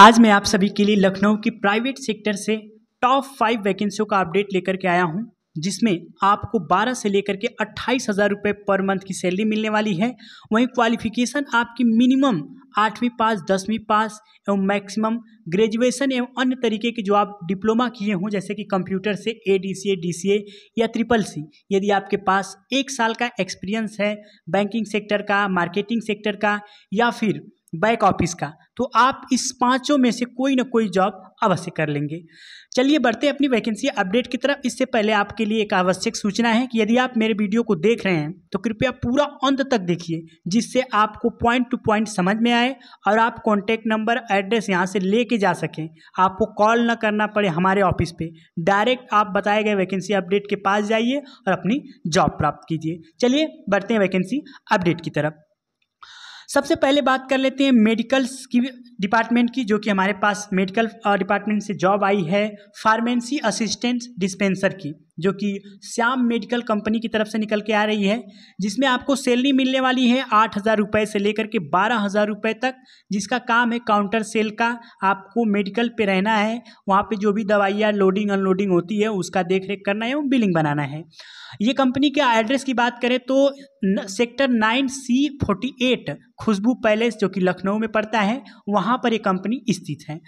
आज मैं आप सभी के लिए लखनऊ की प्राइवेट सेक्टर से टॉप फाइव वैकेंसियों का अपडेट लेकर के आया हूं जिसमें आपको 12 से लेकर के अट्ठाईस हज़ार रुपये पर मंथ की सैलरी मिलने वाली है वहीं क्वालिफिकेशन आपकी मिनिमम आठवीं पास दसवीं पास एवं मैक्सिमम ग्रेजुएशन एवं अन्य तरीके के जो आप डिप्लोमा किए हों जैसे कि कंप्यूटर से ए D C A D C ए या ट्रिपल सी यदि आपके पास एक साल का एक्सपीरियंस है बैंकिंग सेक्टर का मार्केटिंग सेक्टर का या फिर बैक ऑफिस का तो आप इस पांचों में से कोई ना कोई जॉब अवश्य कर लेंगे चलिए बढ़ते हैं अपनी वैकेंसी अपडेट की तरफ इससे पहले आपके लिए एक आवश्यक सूचना है कि यदि आप मेरे वीडियो को देख रहे हैं तो कृपया पूरा अंत तक देखिए जिससे आपको पॉइंट टू पॉइंट समझ में आए और आप कॉन्टैक्ट नंबर एड्रेस यहाँ से ले जा सकें आपको कॉल ना करना पड़े हमारे ऑफिस पर डायरेक्ट आप बताए गए वैकेंसी अपडेट के पास जाइए और अपनी जॉब प्राप्त कीजिए चलिए बढ़ते हैं वैकेंसी अपडेट की तरफ सबसे पहले बात कर लेते हैं मेडिकल्स की डिपार्टमेंट की जो कि हमारे पास मेडिकल डिपार्टमेंट से जॉब आई है फार्मेंसी असिस्टेंट डिस्पेंसर की जो कि श्याम मेडिकल कंपनी की तरफ से निकल के आ रही है जिसमें आपको सैलरी मिलने वाली है आठ हज़ार रुपये से लेकर के बारह हज़ार रुपये तक जिसका काम है काउंटर सेल का आपको मेडिकल पे रहना है वहाँ पे जो भी दवाइयाँ लोडिंग अनलोडिंग होती है उसका देख रेख करना है और बिलिंग बनाना है ये कंपनी के एड्रेस की बात करें तो न, sector nine C forty eight Khushboo palace जो कि लखनऊ में पड़ता है वहाँ पर ये कंपनी स्थित है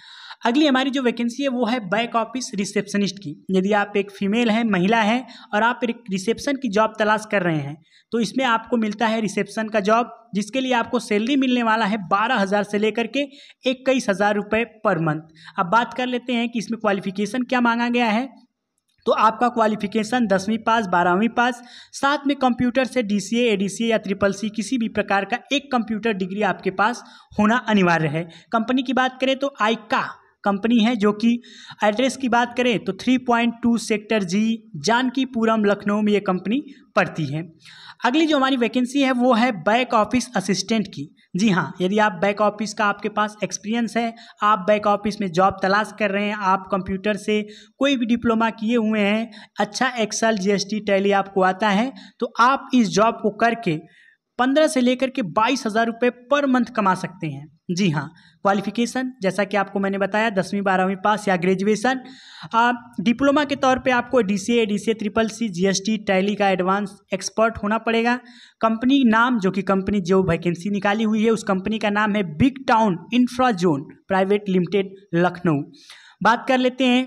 अगली हमारी जो वैकेंसी है वो है बैक ऑफिस रिसेप्शनिस्ट की यदि आप एक फीमेल हैं महिला हैं और आप रिसेप्शन की जॉब तलाश कर रहे हैं तो इसमें आपको मिलता है रिसेप्शन का जॉब जिसके लिए आपको सैलरी मिलने वाला है बारह हज़ार से लेकर के इक्कीस हज़ार रुपये पर मंथ अब बात कर लेते हैं कि इसमें क्वालिफिकेशन क्या मांगा गया है तो आपका क्वालिफिकेशन दसवीं पास बारहवीं पास साथ में कंप्यूटर से D C A D C ए या ट्रिपल सी किसी भी प्रकार का एक कंप्यूटर डिग्री आपके पास होना अनिवार्य है कंपनी की बात करें तो आइका कंपनी है जो कि एड्रेस की बात करें तो 3.2 सेक्टर जी जानकीपुरम लखनऊ में ये कंपनी पड़ती है अगली जो हमारी वैकेंसी है वो है बैक ऑफिस असिस्टेंट की जी हाँ यदि आप बैक ऑफिस का आपके पास एक्सपीरियंस है आप बैक ऑफिस में जॉब तलाश कर रहे हैं आप कंप्यूटर से कोई भी डिप्लोमा किए हुए हैं अच्छा एक्सल जीएसटी टैली आपको आता है तो आप इस जॉब को करके पंद्रह से लेकर के बाईस हज़ार रुपये पर मंथ कमा सकते हैं जी हाँ क्वालिफिकेशन जैसा कि आपको मैंने बताया दसवीं बारहवीं पास या ग्रेजुएशन डिप्लोमा के तौर पे आपको D C A D C A triple C G S T tally का एडवांस एक्सपर्ट होना पड़ेगा कंपनी नाम जो कि कंपनी जो वैकेंसी निकाली हुई है उस कंपनी का नाम है Big Town Infra Zone private limited Lucknow बात कर लेते हैं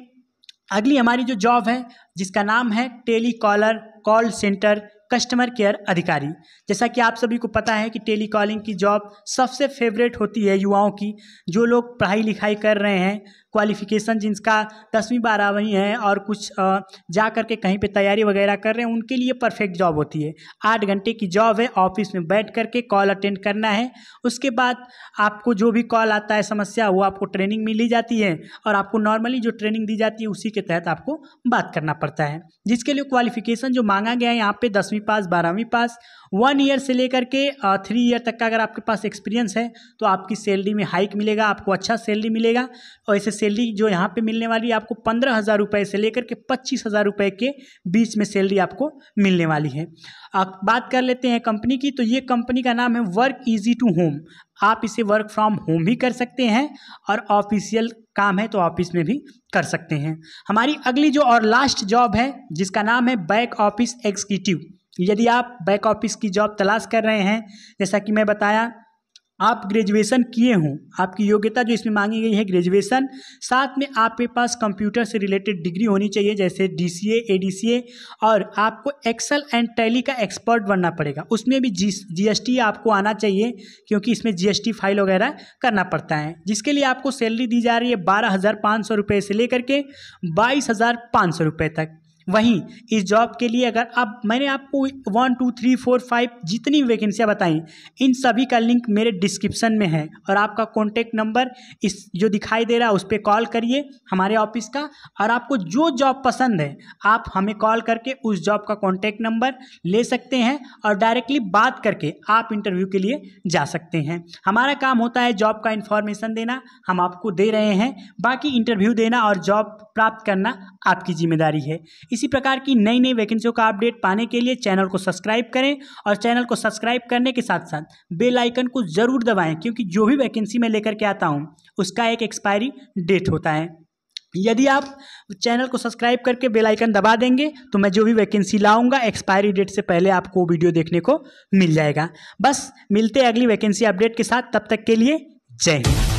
अगली हमारी जो जॉब है जिसका नाम है tele caller call centre customer care अधिकारी जैसा कि आप सभी को पता है कि टेली कॉलिंग की जॉब सबसे फेवरेट होती है युवाओं की जो लोग पढ़ाई लिखाई कर रहे हैं क्वालिफिकेशन जिनका दसवीं बारहवीं है और कुछ जा कर के कहीं पे तैयारी वगैरह कर रहे हैं उनके लिए परफेक्ट जॉब होती है आठ घंटे की जॉब है ऑफिस में बैठ कर के कॉल अटेंड करना है उसके बाद आपको जो भी कॉल आता है समस्या वो आपको ट्रेनिंग मिली जाती है और आपको नॉर्मली जो ट्रेनिंग दी जाती है उसी के तहत आपको बात करना पड़ता है जिसके लिए क्वालिफिकेशन जो मांगा गया है यहाँ पर दसवीं पास बारहवीं पास वन ईयर से लेकर के थ्री ईयर तक का अगर आपके पास एक्सपीरियंस है तो आपकी सैलरी में हाइक मिलेगा आपको अच्छा सैलरी मिलेगा और ऐसे सैलरी जो यहाँ पे मिलने वाली है आपको पंद्रह हज़ार रुपये से लेकर के पच्चीस हज़ार रुपये के बीच में सैलरी आपको मिलने वाली है आप बात कर लेते हैं कंपनी की तो ये कंपनी का नाम है वर्क इजी टू होम आप इसे वर्क फ्रॉम होम भी कर सकते हैं और ऑफिशियल काम है तो ऑफिस में भी कर सकते हैं हमारी अगली जो और लास्ट जॉब है जिसका नाम है बैक ऑफिस एग्जीक्यूटिव यदि आप बैक ऑफिस की जॉब तलाश कर रहे हैं जैसा कि मैं बताया आप ग्रेजुएशन किए हों आपकी योग्यता जो इसमें मांगी गई है ग्रेजुएशन साथ में आपके पास कंप्यूटर से रिलेटेड डिग्री होनी चाहिए जैसे D C A D C A और आपको एक्सेल एंड टैली का एक्सपर्ट बनना पड़ेगा उसमें भी जी जी एस टी आपको आना चाहिए क्योंकि इसमें जी एस टी फाइल वगैरह करना पड़ता है जिसके लिए आपको सैलरी दी जा रही है बारह हज़ार पाँच सौ रुपये से लेकर के बाईस हज़ार पाँच सौ रुपये तक वहीं इस जॉब के लिए अगर आप मैंने आपको one two three four five जितनी वैकेंसियाँ बताई इन सभी का लिंक मेरे डिस्क्रिप्शन में है और आपका कॉन्टेक्ट नंबर इस जो दिखाई दे रहा है उस पर कॉल करिए हमारे ऑफिस का और आपको जो जॉब पसंद है आप हमें कॉल करके उस जॉब का कॉन्टैक्ट नंबर ले सकते हैं और डायरेक्टली बात करके आप इंटरव्यू के लिए जा सकते हैं हमारा काम होता है जॉब का इन्फॉर्मेशन देना हम आपको दे रहे हैं बाकी इंटरव्यू देना और जॉब प्राप्त करना आपकी जिम्मेदारी है इसी प्रकार की नई नई वैकेंसियों का अपडेट पाने के लिए चैनल को सब्सक्राइब करें और चैनल को सब्सक्राइब करने के साथ साथ बेल आइकन को ज़रूर दबाएं क्योंकि जो भी वैकेंसी मैं लेकर के आता हूँ उसका एक एक्सपायरी डेट होता है यदि आप चैनल को सब्सक्राइब करके बेल आइकन दबा देंगे तो मैं जो भी वैकेंसी लाऊंगा एक्सपायरी डेट से पहले आपको वीडियो देखने को मिल जाएगा बस मिलते हैं अगली वैकेंसी अपडेट के साथ तब तक के लिए जय हिंद